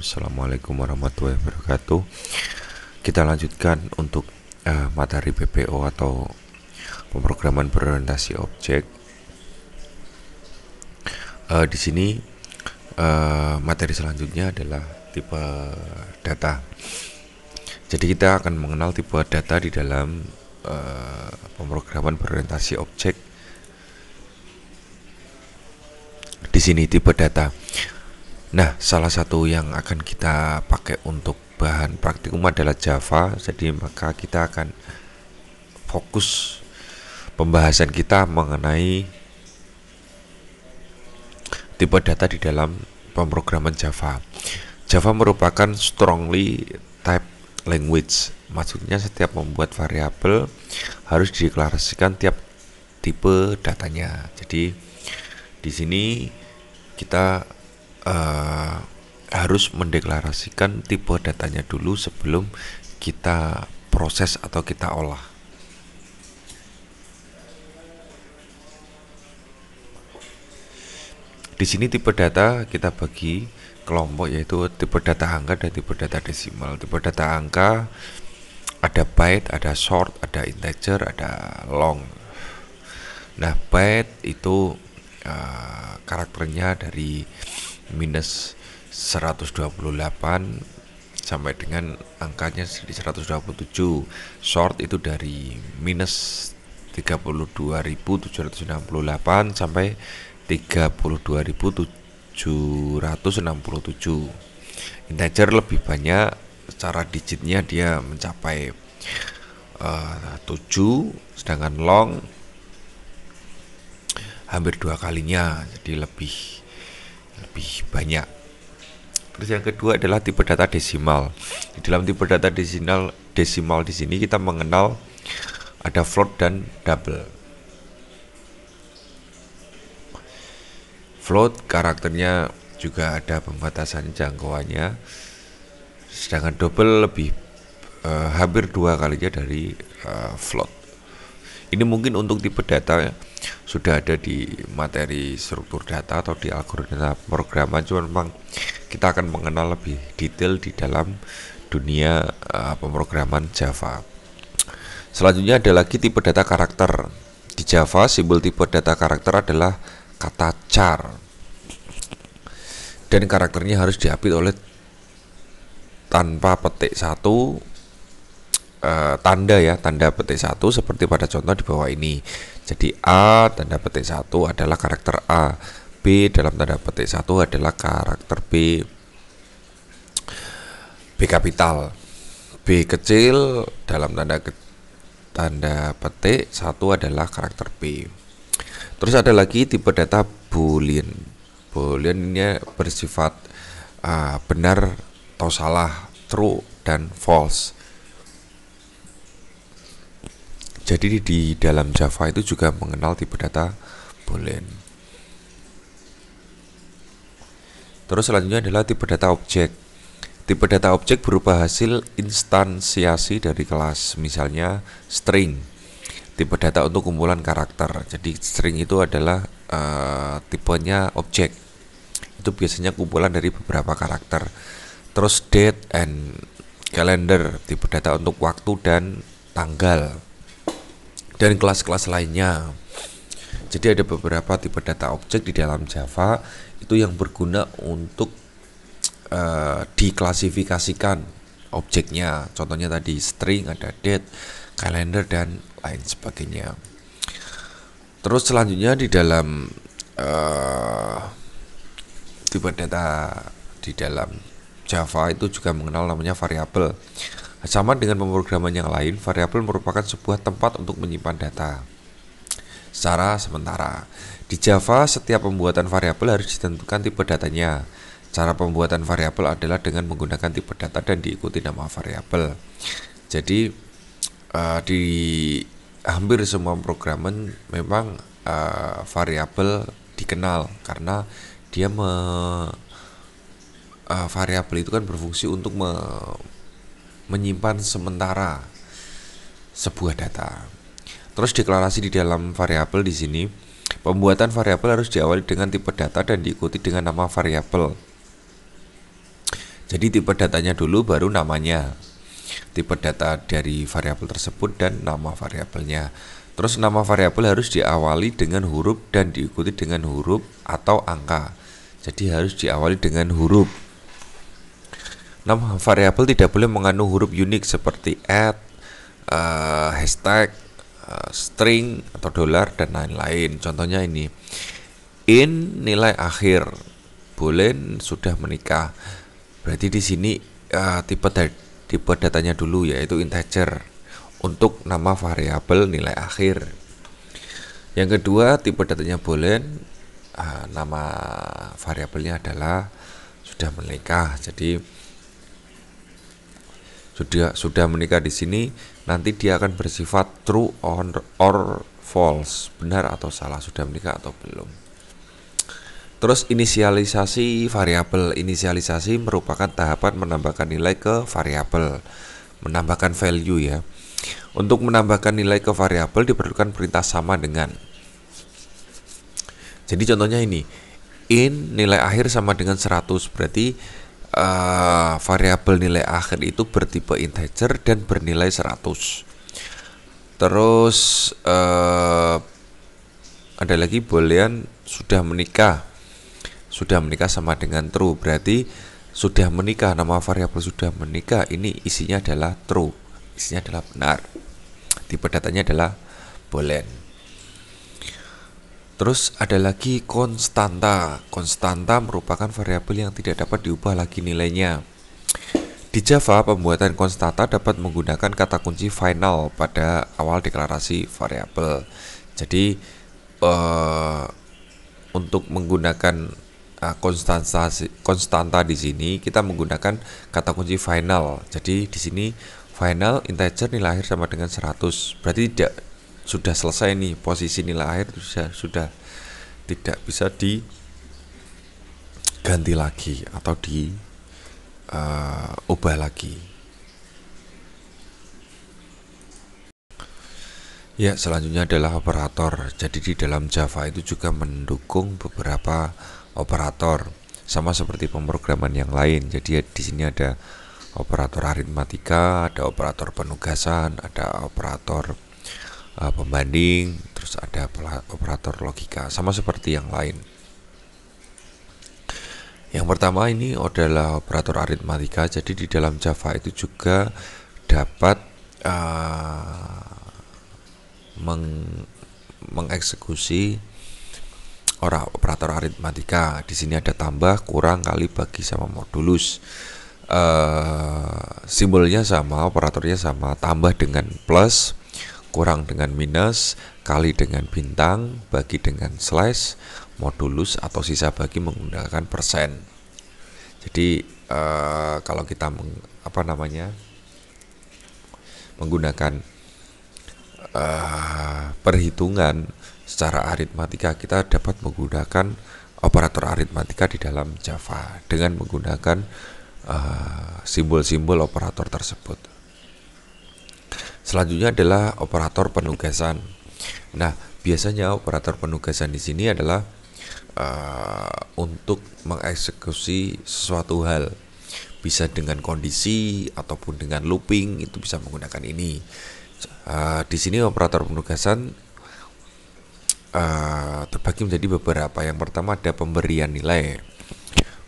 Assalamualaikum warahmatullahi wabarakatuh Kita lanjutkan untuk uh, materi PPO atau Pemrograman berorientasi objek uh, Di sini uh, materi selanjutnya adalah tipe data Jadi kita akan mengenal tipe data di dalam uh, pemrograman berorientasi objek di sini tipe data Nah, salah satu yang akan kita pakai untuk bahan praktikum adalah Java. Jadi, maka kita akan fokus pembahasan kita mengenai tipe data di dalam pemrograman Java. Java merupakan strongly type language. Maksudnya setiap membuat variabel harus dideklarasikan tiap tipe datanya. Jadi di sini kita uh, harus mendeklarasikan tipe datanya dulu sebelum kita proses atau kita olah. Di sini tipe data kita bagi kelompok yaitu tipe data angka dan tipe data desimal. Tipe data angka ada byte, ada short, ada integer, ada long. Nah, byte itu uh, karakternya dari minus 128 sampai dengan angkanya di 127 short itu dari minus 32.768 sampai 32.767 integer lebih banyak secara digitnya dia mencapai eh, uh, 7 sedangkan long hampir dua kalinya jadi lebih lebih banyak. Terus yang kedua adalah tipe data desimal. Di dalam tipe data desimal desimal di sini kita mengenal ada float dan double. Float karakternya juga ada pembatasan jangkauannya. Sedangkan double lebih eh, hampir dua kalinya dari eh, float. Ini mungkin untuk tipe data ya sudah ada di materi struktur data atau di algoritma programan cuman memang kita akan mengenal lebih detail di dalam dunia uh, pemrograman Java selanjutnya ada lagi tipe data karakter di Java simbol tipe data karakter adalah kata char dan karakternya harus diapit oleh tanpa petik satu eh, tanda ya tanda petik satu seperti pada contoh di bawah ini jadi A tanda petik satu adalah karakter A, B dalam tanda petik satu adalah karakter B. B kapital. B kecil dalam tanda ke, tanda petik satu adalah karakter B. Terus ada lagi tipe data boolean. Boolean ini bersifat uh, benar atau salah, true dan false. Jadi di dalam Java itu juga mengenal tipe data boolean. Terus selanjutnya adalah tipe data objek. Tipe data objek berupa hasil instansiasi dari kelas, misalnya string. Tipe data untuk kumpulan karakter. Jadi string itu adalah uh, tipenya objek. Itu biasanya kumpulan dari beberapa karakter. Terus date and calendar, tipe data untuk waktu dan tanggal dan kelas-kelas lainnya. Jadi ada beberapa tipe data objek di dalam Java itu yang berguna untuk uh, diklasifikasikan objeknya. Contohnya tadi string, ada date, kalender dan lain sebagainya. Terus selanjutnya di dalam uh, tipe data di dalam Java itu juga mengenal namanya variabel. Sama dengan pemrograman yang lain, variabel merupakan sebuah tempat untuk menyimpan data secara sementara. Di Java, setiap pembuatan variabel harus ditentukan tipe datanya. Cara pembuatan variabel adalah dengan menggunakan tipe data dan diikuti nama variabel. Jadi uh, di hampir semua programan memang uh, variabel dikenal karena dia uh, variabel itu kan berfungsi untuk menyimpan sementara sebuah data. Terus deklarasi di dalam variabel di sini, pembuatan variabel harus diawali dengan tipe data dan diikuti dengan nama variabel. Jadi tipe datanya dulu baru namanya. Tipe data dari variabel tersebut dan nama variabelnya. Terus nama variabel harus diawali dengan huruf dan diikuti dengan huruf atau angka. Jadi harus diawali dengan huruf nama variabel tidak boleh mengandung huruf unik seperti at, uh, hashtag, uh, string atau dolar dan lain-lain. Contohnya ini. In nilai akhir. boleh sudah menikah. Berarti di sini uh, tipe da tipe datanya dulu yaitu integer untuk nama variabel nilai akhir. Yang kedua, tipe datanya boolean uh, nama variabelnya adalah sudah menikah. Jadi sudah sudah menikah di sini nanti dia akan bersifat true on or false benar atau salah sudah menikah atau belum terus inisialisasi variabel inisialisasi merupakan tahapan menambahkan nilai ke variabel menambahkan value ya untuk menambahkan nilai ke variabel diperlukan perintah sama dengan jadi contohnya ini in nilai akhir sama dengan 100 berarti uh, variabel nilai akhir itu bertipe integer dan bernilai 100. Terus uh, ada lagi boolean sudah menikah. Sudah menikah sama dengan true, berarti sudah menikah nama variabel sudah menikah ini isinya adalah true. Isinya adalah benar. Tipe datanya adalah boolean. Terus ada lagi konstanta. Konstanta merupakan variabel yang tidak dapat diubah lagi nilainya. Di Java, pembuatan konstanta dapat menggunakan kata kunci final pada awal deklarasi variabel. Jadi uh, untuk menggunakan uh, konstanta di sini kita menggunakan kata kunci final. Jadi di sini final integer nilai akhir sama dengan 100. Berarti tidak sudah selesai nih posisi nilai akhir sudah sudah tidak bisa diganti lagi atau diubah eh, uh, lagi. Ya, selanjutnya adalah operator. Jadi di dalam Java itu juga mendukung beberapa operator sama seperti pemrograman yang lain. Jadi ya, di sini ada operator aritmatika, ada operator penugasan, ada operator uh, pembanding, terus ada operator logika, sama seperti yang lain. Yang pertama ini adalah operator aritmatika. Jadi di dalam Java itu juga dapat uh, meng mengeksekusi orang operator aritmatika. Di sini ada tambah, kurang, kali, bagi sama modulus. Uh, simbolnya sama, operatornya sama, tambah dengan plus, kurang dengan minus, kali dengan bintang, bagi dengan slash, modulus atau sisa bagi menggunakan persen. Jadi eh, kalau kita meng, apa namanya menggunakan eh, perhitungan secara aritmatika kita dapat menggunakan operator aritmatika di dalam Java dengan menggunakan eh, simbol-simbol uh, simbol -simbol operator tersebut. Selanjutnya adalah operator penugasan. Nah, biasanya operator penugasan di sini adalah uh, untuk mengeksekusi sesuatu hal. Bisa dengan kondisi ataupun dengan looping itu bisa menggunakan ini. Uh, di sini operator penugasan uh, terbagi menjadi beberapa. Yang pertama ada pemberian nilai.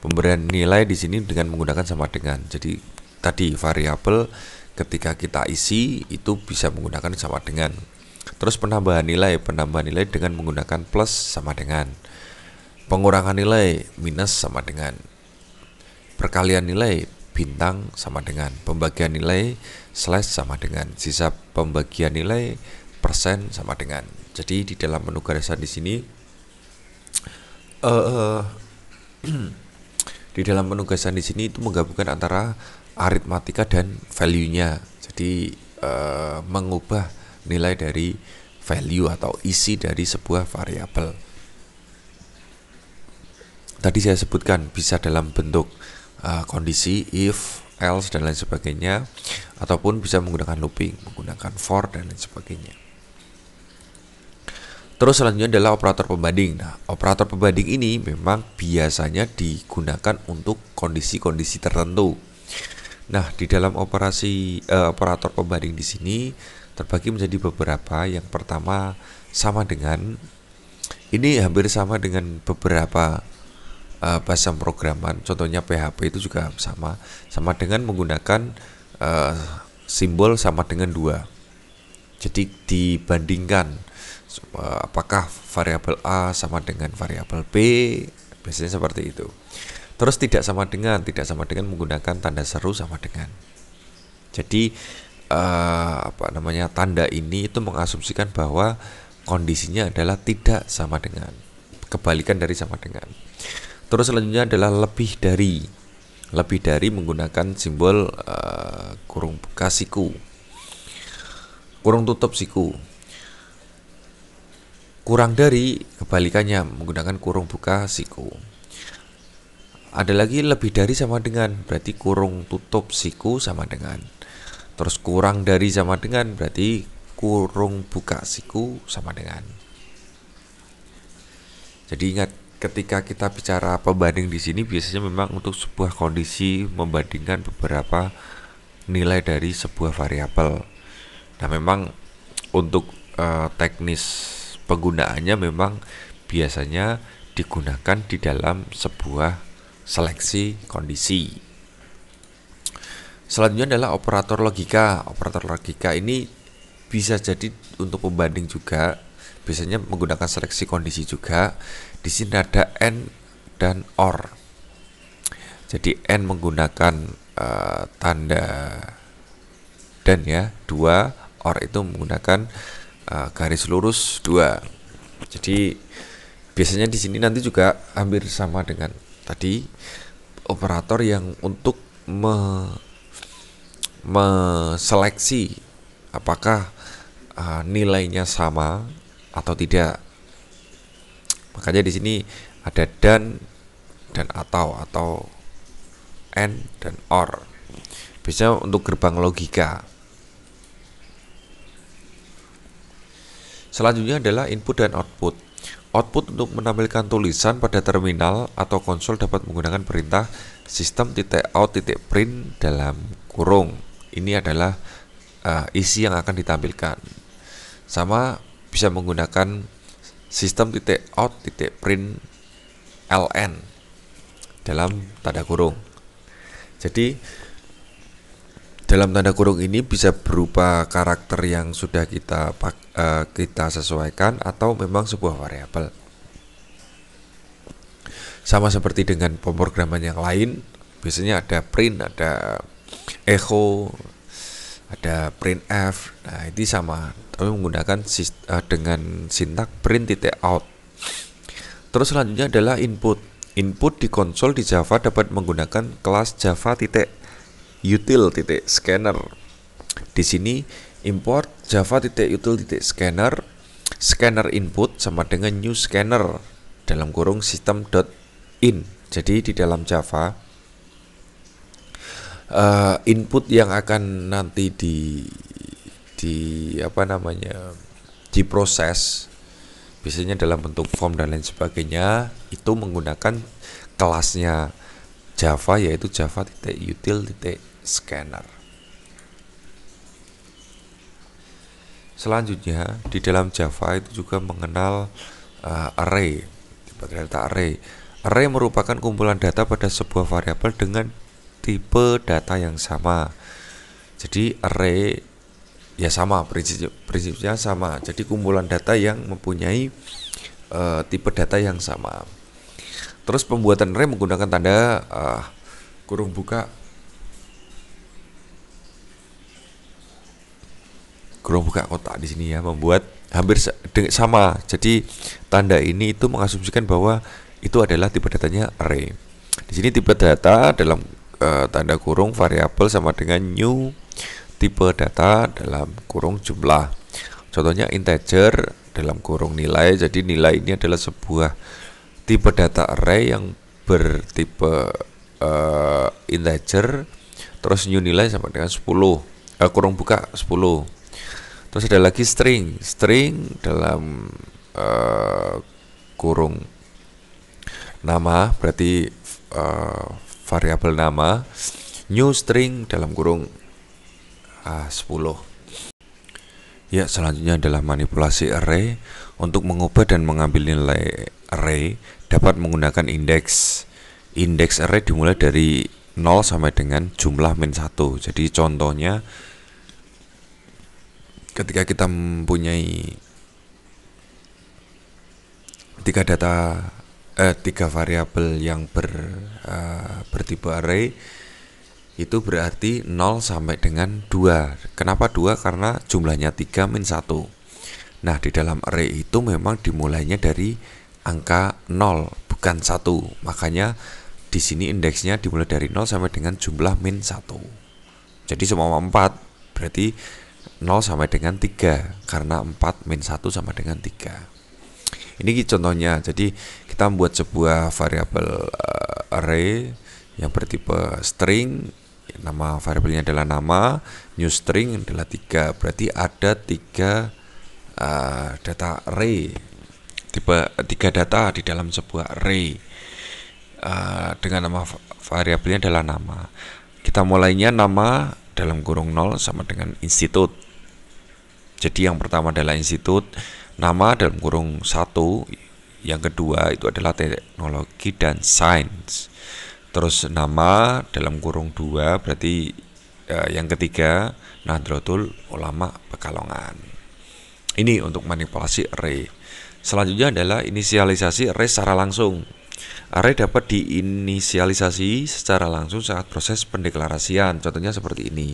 Pemberian nilai di sini dengan menggunakan sama dengan. Jadi tadi variabel ketika kita isi itu bisa menggunakan sama dengan terus penambahan nilai penambahan nilai dengan menggunakan plus sama dengan pengurangan nilai minus sama dengan perkalian nilai bintang sama dengan pembagian nilai slash sama dengan sisa pembagian nilai persen sama dengan jadi di dalam menu garisan di sini uh, di dalam menu garisan di sini itu menggabungkan antara aritmatika dan value-nya. Jadi uh, mengubah nilai dari value atau isi dari sebuah variabel. Tadi saya sebutkan bisa dalam bentuk uh, kondisi if, else dan lain sebagainya ataupun bisa menggunakan looping, menggunakan for dan lain sebagainya. Terus selanjutnya adalah operator pembanding. Nah, operator pembanding ini memang biasanya digunakan untuk kondisi-kondisi tertentu. Nah, di dalam operasi eh, operator pembanding di sini terbagi menjadi beberapa. Yang pertama sama dengan ini hampir sama dengan beberapa eh, bahasa programan. Contohnya PHP itu juga sama, sama dengan menggunakan eh, simbol sama dengan dua. Jadi dibandingkan eh, apakah variabel A sama dengan variabel B, biasanya seperti itu. Terus tidak sama dengan, tidak sama dengan menggunakan tanda seru sama dengan. Jadi uh, apa namanya tanda ini itu mengasumsikan bahwa kondisinya adalah tidak sama dengan, kebalikan dari sama dengan. Terus selanjutnya adalah lebih dari, lebih dari menggunakan simbol uh, kurung buka siku, kurung tutup siku. Kurang dari kebalikannya menggunakan kurung buka siku ada lagi lebih dari sama dengan berarti kurung tutup siku sama dengan terus kurang dari sama dengan berarti kurung buka siku sama dengan jadi ingat ketika kita bicara pembanding di sini biasanya memang untuk sebuah kondisi membandingkan beberapa nilai dari sebuah variabel nah memang untuk uh, teknis penggunaannya memang biasanya digunakan di dalam sebuah seleksi kondisi. Selanjutnya adalah operator logika. Operator logika ini bisa jadi untuk pembanding juga, biasanya menggunakan seleksi kondisi juga. Di sini ada n dan or. Jadi n menggunakan uh, tanda dan ya, dua or itu menggunakan uh, garis lurus dua. Jadi biasanya di sini nanti juga hampir sama dengan tadi operator yang untuk me meseleksi apakah uh, nilainya sama atau tidak. Makanya di sini ada dan dan atau atau and dan or. Biasanya untuk gerbang logika. Selanjutnya adalah input dan output. Output untuk menampilkan tulisan pada terminal atau konsol dapat menggunakan perintah .out .print dalam kurung. Ini adalah uh, isi yang akan ditampilkan. Sama bisa menggunakan .out .print ln dalam tanda kurung. Jadi dalam tanda kurung ini bisa berupa karakter yang sudah kita eh, kita sesuaikan atau memang sebuah variabel. Sama seperti dengan pemrograman yang lain, biasanya ada print, ada echo, ada print f Nah, ini sama, tapi menggunakan eh, dengan sintak print titik out. Terus selanjutnya adalah input. Input di konsol di Java dapat menggunakan kelas java titik util titik scanner. Di sini import java titik util titik scanner scanner input sama dengan new scanner dalam kurung in. Jadi di dalam Java uh, input yang akan nanti di di apa namanya diproses biasanya dalam bentuk form dan lain sebagainya itu menggunakan kelasnya Java yaitu java util titik scanner. Selanjutnya di dalam Java itu juga mengenal uh, array, tipe data array. Array merupakan kumpulan data pada sebuah variabel dengan tipe data yang sama. Jadi array ya sama prinsip prinsipnya sama. Jadi kumpulan data yang mempunyai uh, tipe data yang sama. Terus pembuatan array menggunakan tanda uh, kurung buka kurung buka kotak di sini ya membuat hampir sama. Jadi tanda ini itu mengasumsikan bahwa itu adalah tipe datanya array. Di sini tipe data dalam e, tanda kurung variabel sama dengan new tipe data dalam kurung jumlah. Contohnya integer dalam kurung nilai. Jadi nilai ini adalah sebuah tipe data array yang bertipe e, integer terus new nilai sama dengan 10. uh, eh, kurung buka 10 Terus ada lagi string, string dalam uh, kurung nama berarti uh, variabel nama new string dalam kurung ah, uh, 10. Ya, selanjutnya adalah manipulasi array untuk mengubah dan mengambil nilai array dapat menggunakan indeks. Indeks array dimulai dari 0 sampai dengan jumlah min 1. Jadi contohnya ketika kita mempunyai tiga data eh, tiga variabel yang ber uh, bertipe array itu berarti 0 sampai dengan 2. Kenapa 2? Karena jumlahnya 3 min 1. Nah, di dalam array itu memang dimulainya dari angka 0, bukan 1. Makanya di sini indeksnya dimulai dari 0 sampai dengan jumlah min 1. Jadi semua 4 berarti 0 sama dengan 3 karena 4 min 1 sama dengan 3 ini contohnya jadi kita membuat sebuah variabel uh, array yang bertipe string nama variabelnya adalah nama new string adalah 3 berarti ada 3 uh, eh, data array tipe 3 data di dalam sebuah array uh, dengan nama variabelnya adalah nama kita mulainya nama dalam kurung 0 sama dengan institut jadi yang pertama adalah institut, nama dalam kurung satu, yang kedua itu adalah teknologi dan sains. Terus nama dalam kurung dua berarti eh, yang ketiga Nahdlatul Ulama Pekalongan. Ini untuk manipulasi array. Selanjutnya adalah inisialisasi array secara langsung. Array dapat diinisialisasi secara langsung saat proses pendeklarasian. Contohnya seperti ini.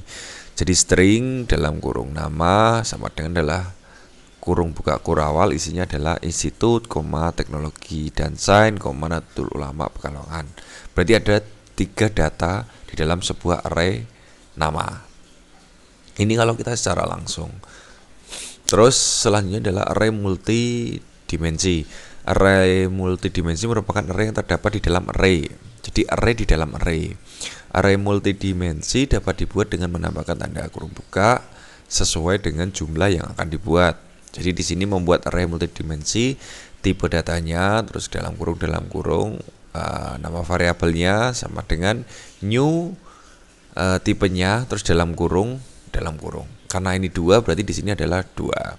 Jadi string dalam kurung nama sama dengan adalah kurung buka kurawal isinya adalah institut, koma teknologi dan sains, koma natul ulama pekalongan. Berarti ada tiga data di dalam sebuah array nama. Ini kalau kita secara langsung. Terus selanjutnya adalah array multidimensi. Array multidimensi merupakan array yang terdapat di dalam array. Jadi array di dalam array. Array multidimensi dapat dibuat dengan menambahkan tanda kurung buka sesuai dengan jumlah yang akan dibuat. Jadi di sini membuat array multidimensi, tipe datanya, terus dalam kurung dalam kurung uh, nama variabelnya sama dengan new uh, tipenya, terus dalam kurung dalam kurung. Karena ini dua berarti di sini adalah dua.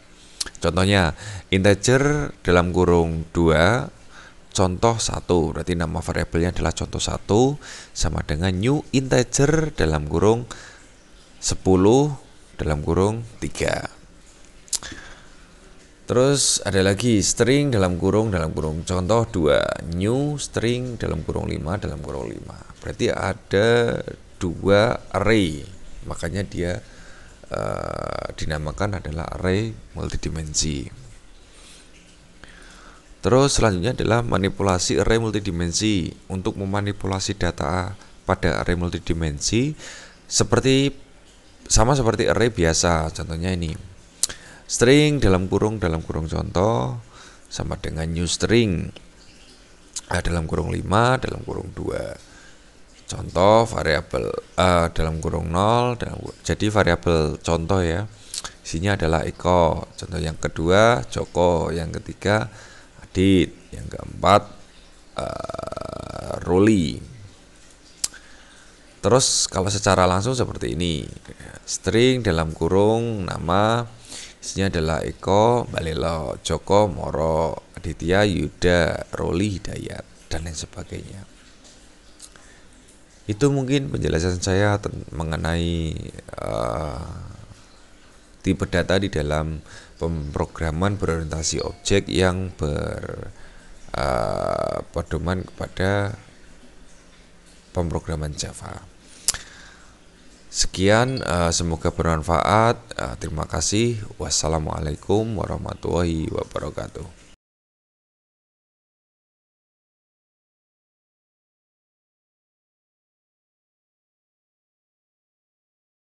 Contohnya integer dalam kurung 2 contoh satu berarti nama variabelnya adalah contoh satu sama dengan new integer dalam kurung 10 dalam kurung 3 terus ada lagi string dalam kurung dalam kurung contoh dua new string dalam kurung 5 dalam kurung 5 berarti ada dua array makanya dia uh, dinamakan adalah array multidimensi Terus selanjutnya adalah manipulasi array multidimensi untuk memanipulasi data pada array multidimensi seperti sama seperti array biasa. Contohnya ini. String dalam kurung dalam kurung contoh sama dengan new string nah, dalam kurung 5 dalam kurung 2 contoh variabel uh, dalam kurung 0 dalam kurung, jadi variabel contoh ya isinya adalah Eko contoh yang kedua Joko yang ketiga Adit yang keempat uh, Ruli. Terus kalau secara langsung seperti ini, string dalam kurung nama isinya adalah Eko, Balelo, Joko, Moro, Aditya, Yuda, Roli, Hidayat dan lain sebagainya. Itu mungkin penjelasan saya mengenai uh, di perdata di dalam pemrograman berorientasi objek yang berpedoman eh, uh, kepada pemrograman Java. Sekian, uh, semoga bermanfaat. Uh, terima kasih. Wassalamualaikum warahmatullahi wabarakatuh.